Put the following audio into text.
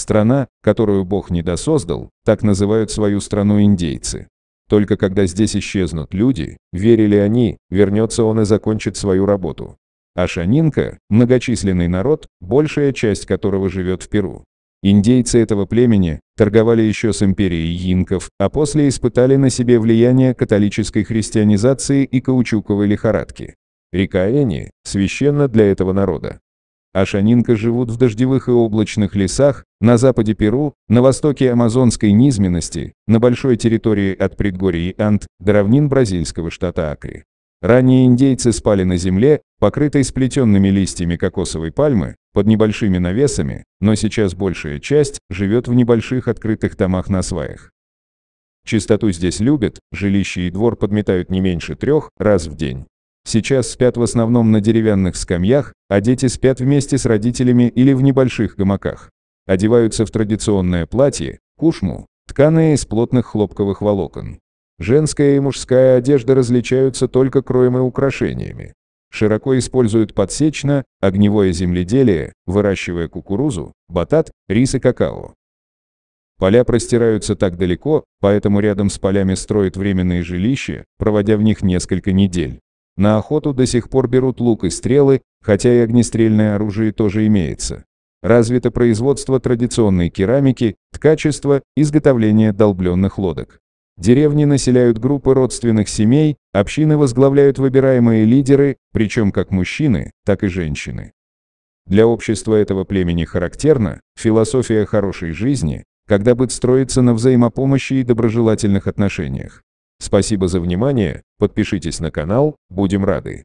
Страна, которую Бог не недосоздал, так называют свою страну индейцы. Только когда здесь исчезнут люди, верили они, вернется он и закончит свою работу. А Шанинка – многочисленный народ, большая часть которого живет в Перу. Индейцы этого племени торговали еще с империей инков, а после испытали на себе влияние католической христианизации и каучуковой лихорадки. Река Эни священна для этого народа а живут в дождевых и облачных лесах, на западе Перу, на востоке амазонской низменности, на большой территории от предгорий Ант до равнин бразильского штата Акри. Ранее индейцы спали на земле, покрытой сплетенными листьями кокосовой пальмы, под небольшими навесами, но сейчас большая часть живет в небольших открытых томах на сваях. Чистоту здесь любят, жилище и двор подметают не меньше трех раз в день. Сейчас спят в основном на деревянных скамьях, а дети спят вместе с родителями или в небольших гамаках. Одеваются в традиционное платье, кушму, тканые из плотных хлопковых волокон. Женская и мужская одежда различаются только кроем и украшениями. Широко используют подсечно, огневое земледелие, выращивая кукурузу, батат, рис и какао. Поля простираются так далеко, поэтому рядом с полями строят временные жилища, проводя в них несколько недель. На охоту до сих пор берут лук и стрелы, хотя и огнестрельное оружие тоже имеется. Развито производство традиционной керамики, ткачество, изготовление долбленных лодок. Деревни населяют группы родственных семей, общины возглавляют выбираемые лидеры, причем как мужчины, так и женщины. Для общества этого племени характерна философия хорошей жизни, когда быт строится на взаимопомощи и доброжелательных отношениях. Спасибо за внимание, подпишитесь на канал, будем рады.